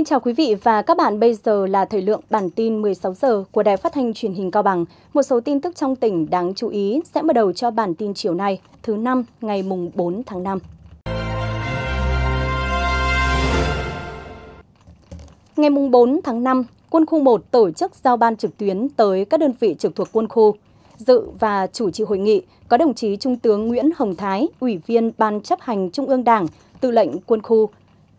Xin chào quý vị và các bạn, bây giờ là thời lượng bản tin 16 giờ của Đài Phát thanh Truyền hình Cao Bằng. Một số tin tức trong tỉnh đáng chú ý sẽ mở đầu cho bản tin chiều nay, thứ năm, ngày mùng 4 tháng 5. Ngày mùng 4 tháng 5, Quân khu 1 tổ chức giao ban trực tuyến tới các đơn vị trực thuộc quân khu. Dự và chủ trì hội nghị có đồng chí Trung tướng Nguyễn Hồng Thái, Ủy viên Ban chấp hành Trung ương Đảng, Tư lệnh Quân khu,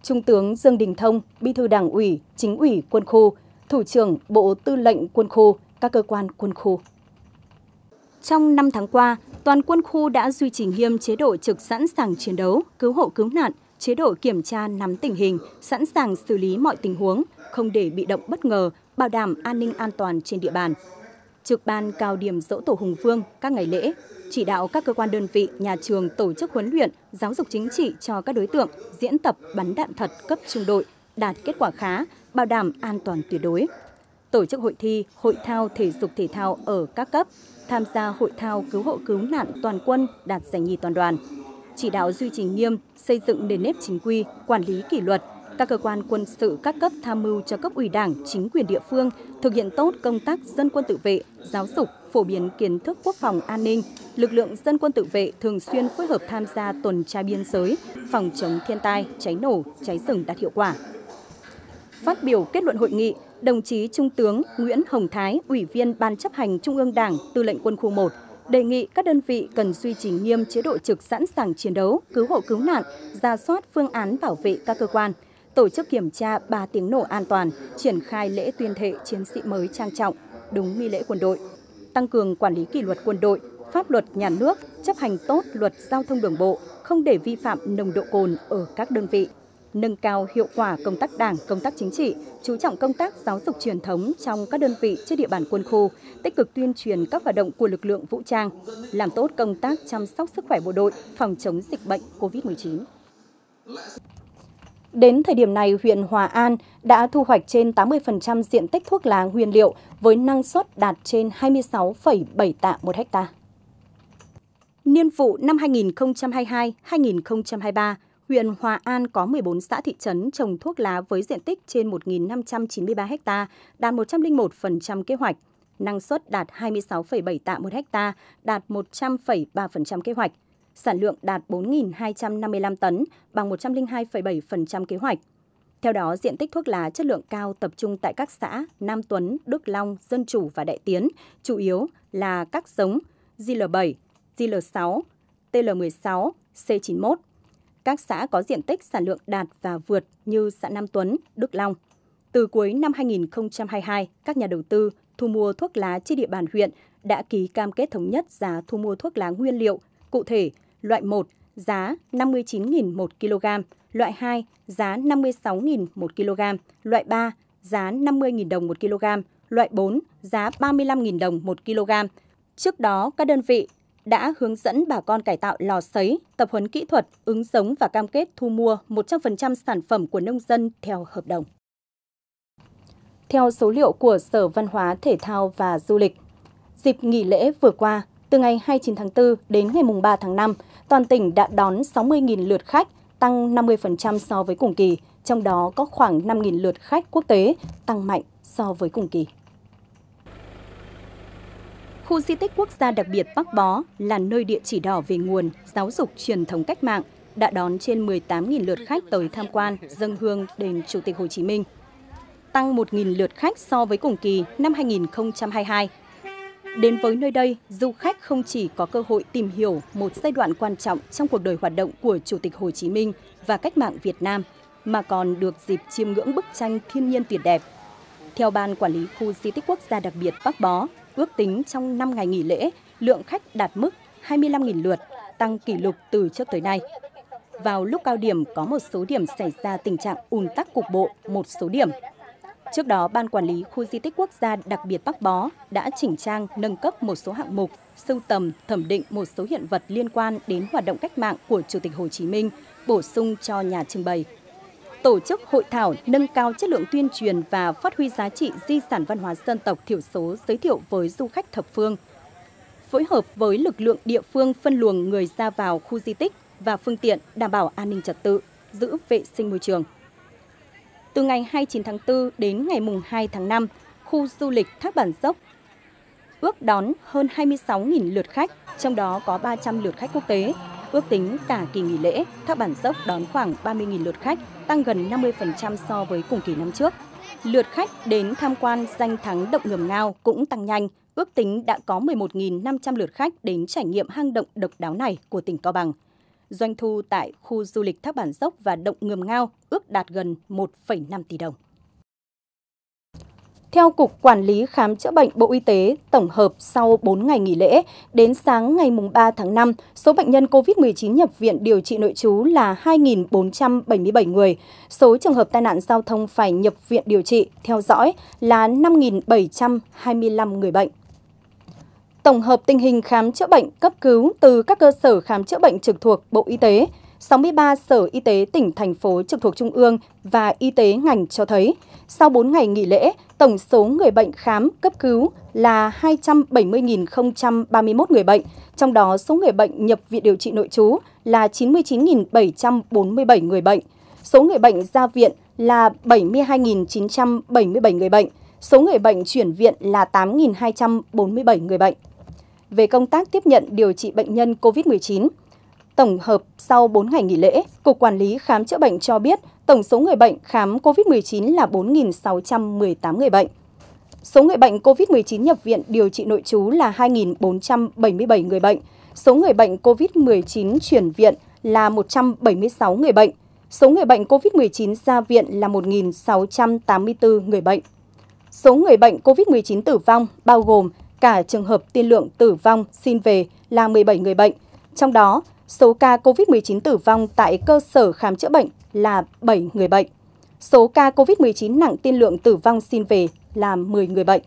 Trung tướng Dương Đình Thông, Bí thư Đảng ủy, Chính ủy Quân khu, Thủ trưởng Bộ Tư lệnh Quân khu, các cơ quan quân khu. Trong 5 tháng qua, toàn quân khu đã duy trì nghiêm chế độ trực sẵn sàng chiến đấu, cứu hộ cứu nạn, chế độ kiểm tra nắm tình hình, sẵn sàng xử lý mọi tình huống, không để bị động bất ngờ, bảo đảm an ninh an toàn trên địa bàn trực ban cao điểm dỗ tổ Hùng Vương các ngày lễ, chỉ đạo các cơ quan đơn vị, nhà trường tổ chức huấn luyện, giáo dục chính trị cho các đối tượng, diễn tập bắn đạn thật cấp trung đội, đạt kết quả khá, bảo đảm an toàn tuyệt đối. Tổ chức hội thi, hội thao thể dục thể thao ở các cấp, tham gia hội thao cứu hộ cứu nạn toàn quân đạt giải nhì toàn đoàn. Chỉ đạo duy trì nghiêm, xây dựng nền nếp chính quy, quản lý kỷ luật, các cơ quan quân sự các cấp tham mưu cho cấp ủy đảng, chính quyền địa phương thực hiện tốt công tác dân quân tự vệ, giáo dục, phổ biến kiến thức quốc phòng an ninh. Lực lượng dân quân tự vệ thường xuyên phối hợp tham gia tuần tra biên giới, phòng chống thiên tai, cháy nổ, cháy rừng đạt hiệu quả. Phát biểu kết luận hội nghị, đồng chí Trung tướng Nguyễn Hồng Thái, Ủy viên Ban chấp hành Trung ương Đảng, Tư lệnh Quân khu 1, đề nghị các đơn vị cần duy trì nghiêm chế độ trực sẵn sàng chiến đấu, cứu hộ cứu nạn, ra soát phương án bảo vệ các cơ quan, tổ chức kiểm tra 3 tiếng nổ an toàn, triển khai lễ tuyên thệ chiến sĩ mới trang trọng, đúng nghi lễ quân đội, tăng cường quản lý kỷ luật quân đội, pháp luật nhà nước, chấp hành tốt luật giao thông đường bộ, không để vi phạm nồng độ cồn ở các đơn vị, nâng cao hiệu quả công tác đảng, công tác chính trị, chú trọng công tác giáo dục truyền thống trong các đơn vị trên địa bàn quân khu, tích cực tuyên truyền các hoạt động của lực lượng vũ trang, làm tốt công tác chăm sóc sức khỏe bộ đội, phòng chống dịch bệnh COVID-19. Đến thời điểm này, huyện Hòa An đã thu hoạch trên 80% diện tích thuốc lá nguyên liệu với năng suất đạt trên 26,7 tạ một hecta. Niên vụ năm 2022-2023, huyện Hòa An có 14 xã thị trấn trồng thuốc lá với diện tích trên 1.593 ha, đạt 101% kế hoạch. Năng suất đạt 26,7 tạ một hecta đạt 100,3% kế hoạch sản lượng đạt 4.255 tấn, bằng 102,7% kế hoạch. Theo đó, diện tích thuốc lá chất lượng cao tập trung tại các xã Nam Tuấn, Đức Long, Dân Chủ và Đại Tiến, chủ yếu là các giống GL7, GL6, TL16, C91. Các xã có diện tích sản lượng đạt và vượt như xã Nam Tuấn, Đức Long. Từ cuối năm 2022, các nhà đầu tư thu mua thuốc lá trên địa bàn huyện đã ký cam kết thống nhất giá thu mua thuốc lá nguyên liệu Cụ thể, loại 1 giá 59.000 1 kg, loại 2 giá 56.000 1 kg, loại 3 giá 50.000 đồng 1 kg, loại 4 giá 35.000 đồng 1 kg. Trước đó, các đơn vị đã hướng dẫn bà con cải tạo lò sấy, tập huấn kỹ thuật, ứng giống và cam kết thu mua 100% sản phẩm của nông dân theo hợp đồng. Theo số liệu của Sở Văn hóa, Thể thao và Du lịch, dịp nghỉ lễ vừa qua, từ ngày 29 tháng 4 đến ngày 3 tháng 5, toàn tỉnh đã đón 60.000 lượt khách, tăng 50% so với cùng kỳ, trong đó có khoảng 5.000 lượt khách quốc tế, tăng mạnh so với cùng kỳ. Khu di tích quốc gia đặc biệt Bắc Bó là nơi địa chỉ đỏ về nguồn, giáo dục truyền thống cách mạng, đã đón trên 18.000 lượt khách tới tham quan, dân hương đền Chủ tịch Hồ Chí Minh. Tăng 1.000 lượt khách so với cùng kỳ năm 2022 Đến với nơi đây, du khách không chỉ có cơ hội tìm hiểu một giai đoạn quan trọng trong cuộc đời hoạt động của Chủ tịch Hồ Chí Minh và cách mạng Việt Nam, mà còn được dịp chiêm ngưỡng bức tranh thiên nhiên tuyệt đẹp. Theo Ban Quản lý Khu Di tích Quốc gia đặc biệt Bắc Bó, ước tính trong 5 ngày nghỉ lễ, lượng khách đạt mức 25.000 lượt, tăng kỷ lục từ trước tới nay. Vào lúc cao điểm có một số điểm xảy ra tình trạng ùn tắc cục bộ một số điểm, Trước đó, Ban Quản lý Khu di tích quốc gia đặc biệt Bắc Bó đã chỉnh trang nâng cấp một số hạng mục, sưu tầm, thẩm định một số hiện vật liên quan đến hoạt động cách mạng của Chủ tịch Hồ Chí Minh, bổ sung cho nhà trưng bày. Tổ chức hội thảo nâng cao chất lượng tuyên truyền và phát huy giá trị di sản văn hóa dân tộc thiểu số giới thiệu với du khách thập phương. Phối hợp với lực lượng địa phương phân luồng người ra vào khu di tích và phương tiện đảm bảo an ninh trật tự, giữ vệ sinh môi trường từ ngày 29 tháng 4 đến ngày mùng 2 tháng 5, khu du lịch Thác Bản Dốc ước đón hơn 26.000 lượt khách, trong đó có 300 lượt khách quốc tế. Ước tính cả kỳ nghỉ lễ, Thác Bản Dốc đón khoảng 30.000 lượt khách, tăng gần 50% so với cùng kỳ năm trước. Lượt khách đến tham quan danh thắng Động Ngầm Ngao cũng tăng nhanh, ước tính đã có 11.500 lượt khách đến trải nghiệm hang động độc đáo này của tỉnh Cao Bằng. Doanh thu tại khu du lịch Thác Bản Dốc và Động Ngườm Ngao ước đạt gần 1,5 tỷ đồng. Theo Cục Quản lý Khám chữa bệnh Bộ Y tế, tổng hợp sau 4 ngày nghỉ lễ, đến sáng ngày 3 tháng 5, số bệnh nhân COVID-19 nhập viện điều trị nội trú là 2.477 người. Số trường hợp tai nạn giao thông phải nhập viện điều trị, theo dõi là 5.725 người bệnh tổng hợp tình hình khám chữa bệnh cấp cứu từ các cơ sở khám chữa bệnh trực thuộc Bộ Y tế, 63 sở y tế tỉnh, thành phố trực thuộc Trung ương và y tế ngành cho thấy, sau 4 ngày nghỉ lễ, tổng số người bệnh khám cấp cứu là 270.031 người bệnh, trong đó số người bệnh nhập viện điều trị nội trú là 99.747 người bệnh, số người bệnh ra viện là 72.977 người bệnh, số người bệnh chuyển viện là 8.247 người bệnh về công tác tiếp nhận điều trị bệnh nhân COVID-19. Tổng hợp sau 4 ngày nghỉ lễ, Cục Quản lý Khám chữa bệnh cho biết tổng số người bệnh khám COVID-19 là 4.618 người bệnh. Số người bệnh COVID-19 nhập viện điều trị nội trú là 2.477 người bệnh. Số người bệnh COVID-19 chuyển viện là 176 người bệnh. Số người bệnh COVID-19 ra viện là 1.684 người bệnh. Số người bệnh COVID-19 tử vong bao gồm cả trường hợp tiên lượng tử vong xin về là 17 người bệnh. Trong đó, số ca COVID-19 tử vong tại cơ sở khám chữa bệnh là 7 người bệnh. Số ca COVID-19 nặng tiên lượng tử vong xin về là 10 người bệnh.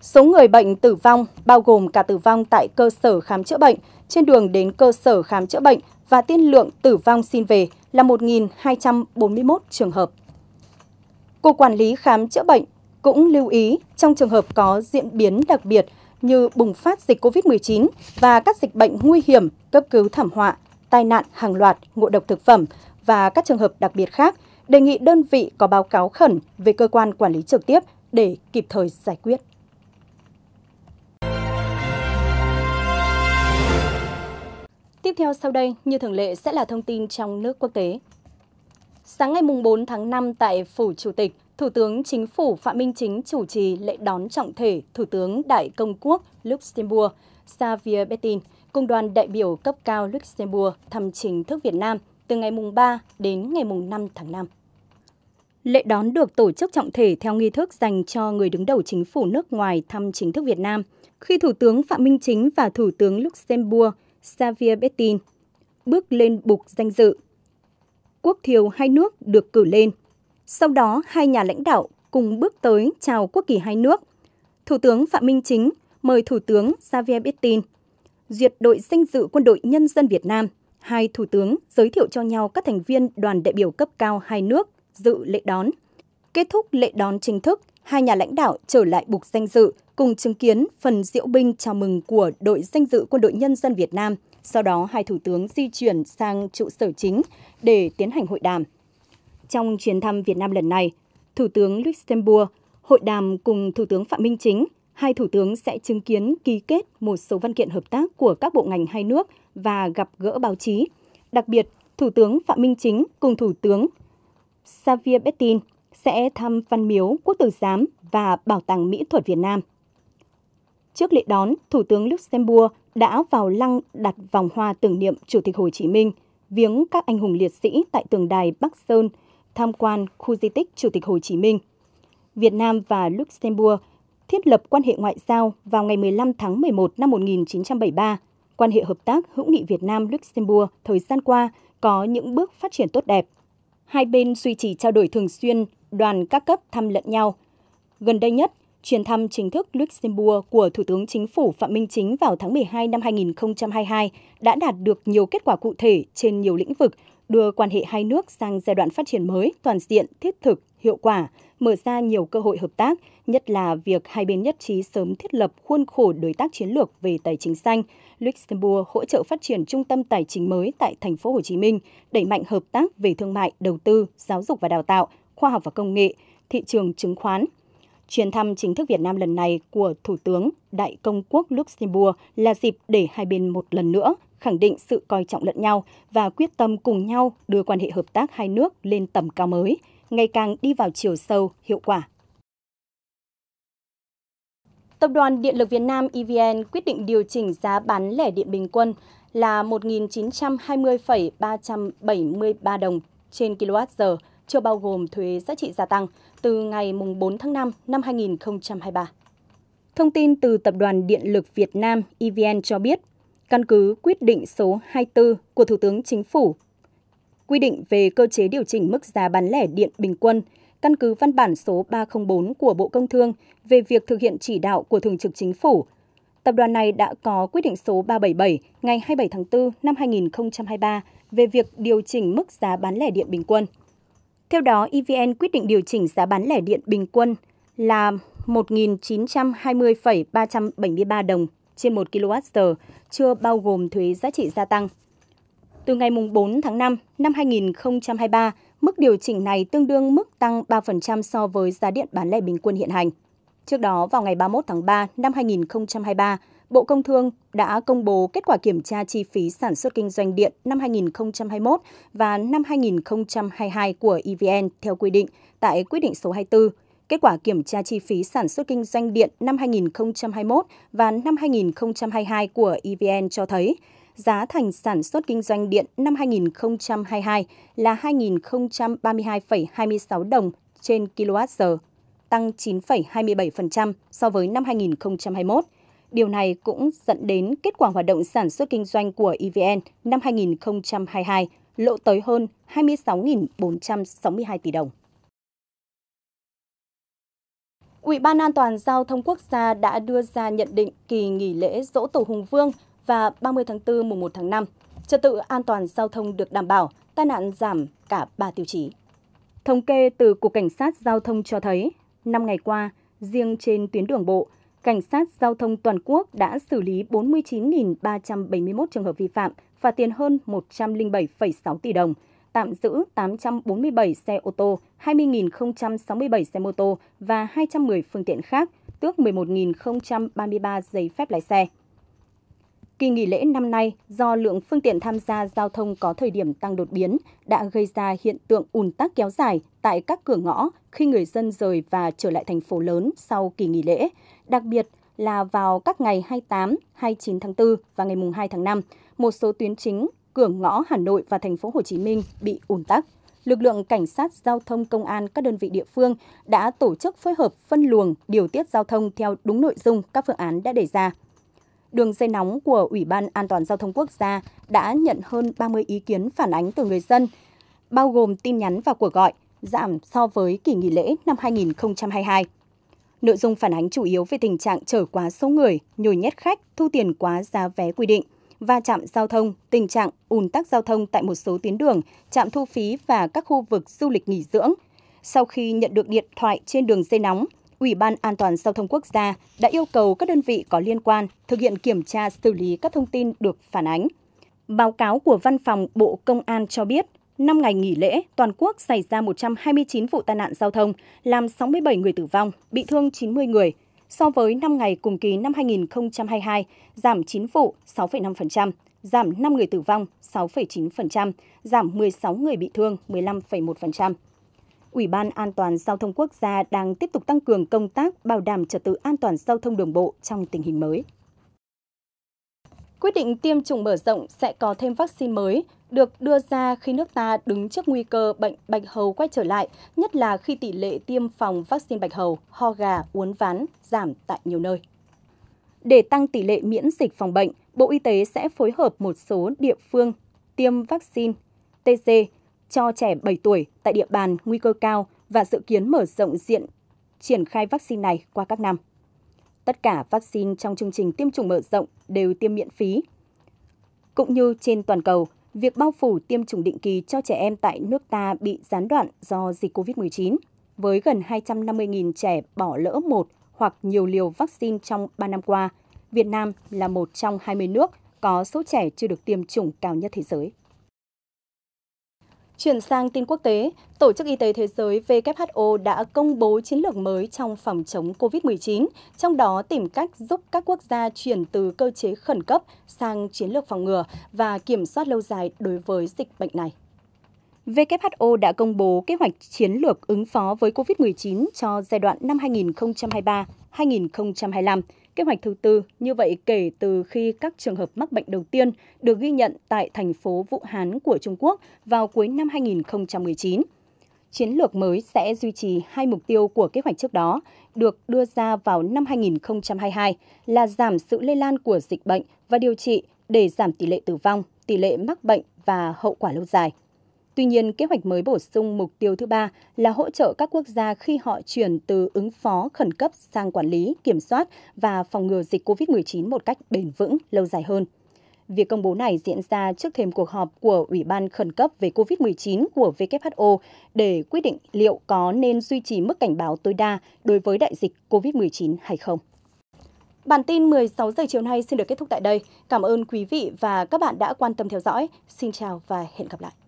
Số người bệnh tử vong bao gồm cả tử vong tại cơ sở khám chữa bệnh, trên đường đến cơ sở khám chữa bệnh và tiên lượng tử vong xin về là 1.241 trường hợp. Cục Quản lý Khám chữa bệnh cũng lưu ý trong trường hợp có diễn biến đặc biệt như bùng phát dịch COVID-19 và các dịch bệnh nguy hiểm, cấp cứu thảm họa, tai nạn hàng loạt, ngộ độc thực phẩm và các trường hợp đặc biệt khác, đề nghị đơn vị có báo cáo khẩn về cơ quan quản lý trực tiếp để kịp thời giải quyết. Tiếp theo sau đây, như thường lệ sẽ là thông tin trong nước quốc tế. Sáng ngày 4 tháng 5 tại Phủ Chủ tịch, Thủ tướng Chính phủ Phạm Minh Chính chủ trì lễ đón trọng thể Thủ tướng Đại Công quốc Luxembourg Xavier Bettin cùng đoàn đại biểu cấp cao Luxembourg thăm chính thức Việt Nam từ ngày mùng 3 đến ngày mùng 5 tháng 5. Lễ đón được tổ chức trọng thể theo nghi thức dành cho người đứng đầu chính phủ nước ngoài thăm chính thức Việt Nam, khi Thủ tướng Phạm Minh Chính và Thủ tướng Luxembourg Xavier Bettin bước lên bục danh dự. Quốc thiều hai nước được cử lên – sau đó, hai nhà lãnh đạo cùng bước tới chào quốc kỳ hai nước. Thủ tướng Phạm Minh Chính mời Thủ tướng Xavier Bettin duyệt đội danh dự quân đội nhân dân Việt Nam. Hai thủ tướng giới thiệu cho nhau các thành viên đoàn đại biểu cấp cao hai nước dự lễ đón. Kết thúc lễ đón chính thức, hai nhà lãnh đạo trở lại bục danh dự cùng chứng kiến phần diễu binh chào mừng của đội danh dự quân đội nhân dân Việt Nam. Sau đó hai thủ tướng di chuyển sang trụ sở chính để tiến hành hội đàm. Trong chuyến thăm Việt Nam lần này, Thủ tướng Luxembourg hội đàm cùng Thủ tướng Phạm Minh Chính, hai thủ tướng sẽ chứng kiến ký kết một số văn kiện hợp tác của các bộ ngành hai nước và gặp gỡ báo chí. Đặc biệt, Thủ tướng Phạm Minh Chính cùng Thủ tướng Xavier Bettin sẽ thăm Văn Miếu, Quốc tử Giám và Bảo tàng Mỹ thuật Việt Nam. Trước lễ đón, Thủ tướng Luxembourg đã vào lăng đặt vòng hoa tưởng niệm Chủ tịch Hồ Chí Minh, viếng các anh hùng liệt sĩ tại tượng đài Bắc Sơn – tham quan khu di tích Chủ tịch Hồ Chí Minh. Việt Nam và Luxembourg thiết lập quan hệ ngoại giao vào ngày 15 tháng 11 năm 1973. Quan hệ hợp tác hữu nghị Việt Nam Luxembourg thời gian qua có những bước phát triển tốt đẹp. Hai bên duy trì trao đổi thường xuyên, đoàn các cấp thăm lẫn nhau. Gần đây nhất, chuyến thăm chính thức Luxembourg của Thủ tướng Chính phủ Phạm Minh Chính vào tháng 12 năm 2022 đã đạt được nhiều kết quả cụ thể trên nhiều lĩnh vực đưa quan hệ hai nước sang giai đoạn phát triển mới, toàn diện, thiết thực, hiệu quả, mở ra nhiều cơ hội hợp tác, nhất là việc hai bên nhất trí sớm thiết lập khuôn khổ đối tác chiến lược về tài chính xanh. Luxembourg hỗ trợ phát triển trung tâm tài chính mới tại thành phố Hồ Chí Minh, đẩy mạnh hợp tác về thương mại, đầu tư, giáo dục và đào tạo, khoa học và công nghệ, thị trường chứng khoán. Chuyến thăm chính thức Việt Nam lần này của Thủ tướng Đại Công quốc Luxembourg là dịp để hai bên một lần nữa khẳng định sự coi trọng lẫn nhau và quyết tâm cùng nhau đưa quan hệ hợp tác hai nước lên tầm cao mới, ngày càng đi vào chiều sâu, hiệu quả. Tập đoàn Điện lực Việt Nam EVN quyết định điều chỉnh giá bán lẻ điện bình quân là 1.920,373 đồng trên kWh, chưa bao gồm thuế giá trị gia tăng, từ ngày 4 tháng 5 năm 2023. Thông tin từ Tập đoàn Điện lực Việt Nam EVN cho biết, căn cứ quyết định số 24 của Thủ tướng Chính phủ quy định về cơ chế điều chỉnh mức giá bán lẻ điện bình quân, căn cứ văn bản số 304 của Bộ Công Thương về việc thực hiện chỉ đạo của Thường trực Chính phủ. Tập đoàn này đã có quyết định số 377 ngày 27 tháng 4 năm 2023 về việc điều chỉnh mức giá bán lẻ điện bình quân. Theo đó, EVN quyết định điều chỉnh giá bán lẻ điện bình quân là 1.920,373 đồng trên 1 kWh, chưa bao gồm thuế giá trị gia tăng. Từ ngày 4 tháng 5 năm 2023, mức điều chỉnh này tương đương mức tăng 3% so với giá điện bán lẻ bình quân hiện hành. Trước đó, vào ngày 31 tháng 3 năm 2023, Bộ Công Thương đã công bố kết quả kiểm tra chi phí sản xuất kinh doanh điện năm 2021 và năm 2022 của EVN theo quy định tại quyết định số 24 Kết quả kiểm tra chi phí sản xuất kinh doanh điện năm 2021 và năm 2022 của EVN cho thấy, giá thành sản xuất kinh doanh điện năm 2022 là 2.032,26 đồng trên kWh, tăng 9,27% so với năm 2021. Điều này cũng dẫn đến kết quả hoạt động sản xuất kinh doanh của EVN năm 2022 lộ tới hơn 26.462 tỷ đồng. Ủy ban An toàn Giao thông Quốc gia đã đưa ra nhận định kỳ nghỉ lễ Dỗ Tổ Hùng Vương và 30 tháng 4 mùng 1 tháng 5. Trật tự an toàn giao thông được đảm bảo, tai nạn giảm cả 3 tiêu chí. Thống kê từ Cục Cảnh sát Giao thông cho thấy, năm ngày qua, riêng trên tuyến đường bộ, Cảnh sát Giao thông toàn quốc đã xử lý 49.371 trường hợp vi phạm, phạt tiền hơn 107,6 tỷ đồng – tạm giữ 847 xe ô tô, 20.067 xe mô tô và 210 phương tiện khác, tước 11.033 giấy phép lái xe. Kỳ nghỉ lễ năm nay, do lượng phương tiện tham gia giao thông có thời điểm tăng đột biến, đã gây ra hiện tượng ùn tắc kéo dài tại các cửa ngõ khi người dân rời và trở lại thành phố lớn sau kỳ nghỉ lễ. Đặc biệt là vào các ngày 28, 29 tháng 4 và ngày mùng 2 tháng 5, một số tuyến chính cửa ngõ Hà Nội và thành phố Hồ Chí Minh bị ùn tắc. Lực lượng cảnh sát giao thông công an các đơn vị địa phương đã tổ chức phối hợp phân luồng, điều tiết giao thông theo đúng nội dung các phương án đã đề ra. Đường dây nóng của Ủy ban An toàn giao thông quốc gia đã nhận hơn 30 ý kiến phản ánh từ người dân, bao gồm tin nhắn và cuộc gọi, giảm so với kỳ nghỉ lễ năm 2022. Nội dung phản ánh chủ yếu về tình trạng chở quá số người, nhồi nhét khách, thu tiền quá giá vé quy định va chạm giao thông, tình trạng ùn tắc giao thông tại một số tuyến đường, trạm thu phí và các khu vực du lịch nghỉ dưỡng. Sau khi nhận được điện thoại trên đường dây nóng, Ủy ban An toàn Giao thông Quốc gia đã yêu cầu các đơn vị có liên quan thực hiện kiểm tra xử lý các thông tin được phản ánh. Báo cáo của Văn phòng Bộ Công an cho biết, 5 ngày nghỉ lễ, toàn quốc xảy ra 129 vụ tai nạn giao thông, làm 67 người tử vong, bị thương 90 người – so với 5 ngày cùng kỳ năm 2022, giảm 9 vụ 6,5%, giảm 5 người tử vong 6,9%, giảm 16 người bị thương 15,1%. Ủy ban An toàn Giao thông Quốc gia đang tiếp tục tăng cường công tác bảo đảm trật tự an toàn giao thông đường bộ trong tình hình mới. Quyết định tiêm chủng mở rộng sẽ có thêm vaccine mới được đưa ra khi nước ta đứng trước nguy cơ bệnh bạch hầu quay trở lại, nhất là khi tỷ lệ tiêm phòng vaccine bạch hầu, ho gà, uốn ván giảm tại nhiều nơi. Để tăng tỷ lệ miễn dịch phòng bệnh, Bộ Y tế sẽ phối hợp một số địa phương tiêm vaccine TC cho trẻ 7 tuổi tại địa bàn nguy cơ cao và dự kiến mở rộng diện triển khai vaccine này qua các năm. Tất cả vaccine trong chương trình tiêm chủng mở rộng đều tiêm miễn phí. Cũng như trên toàn cầu, việc bao phủ tiêm chủng định kỳ cho trẻ em tại nước ta bị gián đoạn do dịch COVID-19, với gần 250.000 trẻ bỏ lỡ một hoặc nhiều liều vaccine trong 3 năm qua, Việt Nam là một trong 20 nước có số trẻ chưa được tiêm chủng cao nhất thế giới. Chuyển sang tin quốc tế, Tổ chức Y tế Thế giới WHO đã công bố chiến lược mới trong phòng chống COVID-19, trong đó tìm cách giúp các quốc gia chuyển từ cơ chế khẩn cấp sang chiến lược phòng ngừa và kiểm soát lâu dài đối với dịch bệnh này. WHO đã công bố kế hoạch chiến lược ứng phó với COVID-19 cho giai đoạn năm 2023-2025. Kế hoạch thứ tư như vậy kể từ khi các trường hợp mắc bệnh đầu tiên được ghi nhận tại thành phố Vũ Hán của Trung Quốc vào cuối năm 2019. Chiến lược mới sẽ duy trì hai mục tiêu của kế hoạch trước đó được đưa ra vào năm 2022 là giảm sự lây lan của dịch bệnh và điều trị để giảm tỷ lệ tử vong, tỷ lệ mắc bệnh và hậu quả lâu dài. Tuy nhiên, kế hoạch mới bổ sung mục tiêu thứ ba là hỗ trợ các quốc gia khi họ chuyển từ ứng phó khẩn cấp sang quản lý, kiểm soát và phòng ngừa dịch COVID-19 một cách bền vững, lâu dài hơn. Việc công bố này diễn ra trước thêm cuộc họp của Ủy ban khẩn cấp về COVID-19 của WHO để quyết định liệu có nên duy trì mức cảnh báo tối đa đối với đại dịch COVID-19 hay không. Bản tin 16 giờ chiều nay xin được kết thúc tại đây. Cảm ơn quý vị và các bạn đã quan tâm theo dõi. Xin chào và hẹn gặp lại.